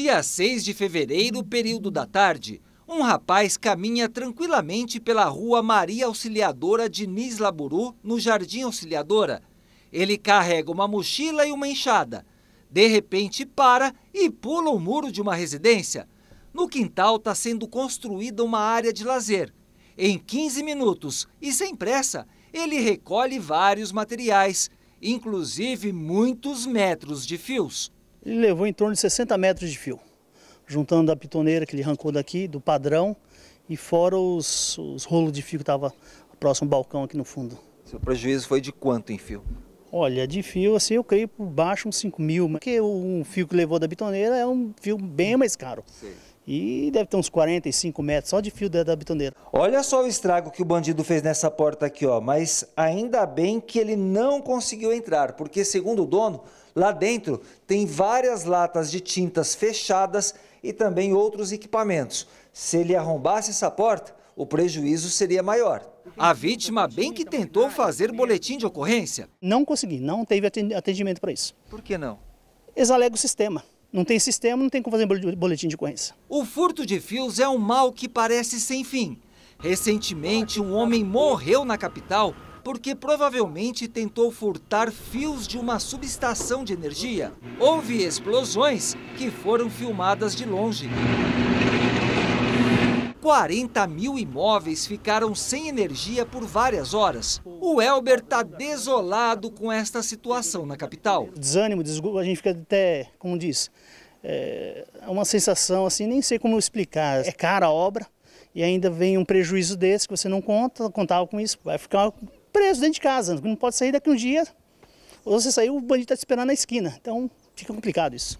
Dia 6 de fevereiro, período da tarde, um rapaz caminha tranquilamente pela rua Maria Auxiliadora de Laburu, no Jardim Auxiliadora. Ele carrega uma mochila e uma enxada. De repente para e pula o muro de uma residência. No quintal está sendo construída uma área de lazer. Em 15 minutos e sem pressa, ele recolhe vários materiais, inclusive muitos metros de fios. Ele levou em torno de 60 metros de fio, juntando a pitoneira que ele arrancou daqui, do padrão, e fora os, os rolos de fio que estava próximo balcão aqui no fundo. Seu prejuízo foi de quanto em fio? Olha, de fio, assim, eu creio por baixo uns 5 mil, porque um fio que levou da bitoneira é um fio bem mais caro. Sim. E deve ter uns 45 metros só de fio da, da bitoneira. Olha só o estrago que o bandido fez nessa porta aqui, ó. Mas ainda bem que ele não conseguiu entrar, porque segundo o dono, lá dentro tem várias latas de tintas fechadas e também outros equipamentos. Se ele arrombasse essa porta, o prejuízo seria maior. A vítima bem que tentou fazer boletim de ocorrência. Não consegui, não teve atendimento para isso. Por que não? Eles alegam o sistema. Não tem sistema, não tem como fazer boletim de ocorrência. O furto de fios é um mal que parece sem fim. Recentemente, um homem morreu na capital porque provavelmente tentou furtar fios de uma subestação de energia. Houve explosões que foram filmadas de longe. 40 mil imóveis ficaram sem energia por várias horas. O Elber está desolado com esta situação na capital. Desânimo, desgosto. a gente fica até, como diz, é, é uma sensação assim, nem sei como explicar. É cara a obra e ainda vem um prejuízo desse que você não conta, contava com isso. Vai ficar preso dentro de casa, não pode sair daqui um dia. Ou você saiu, o bandido está te esperando na esquina. Então fica complicado isso.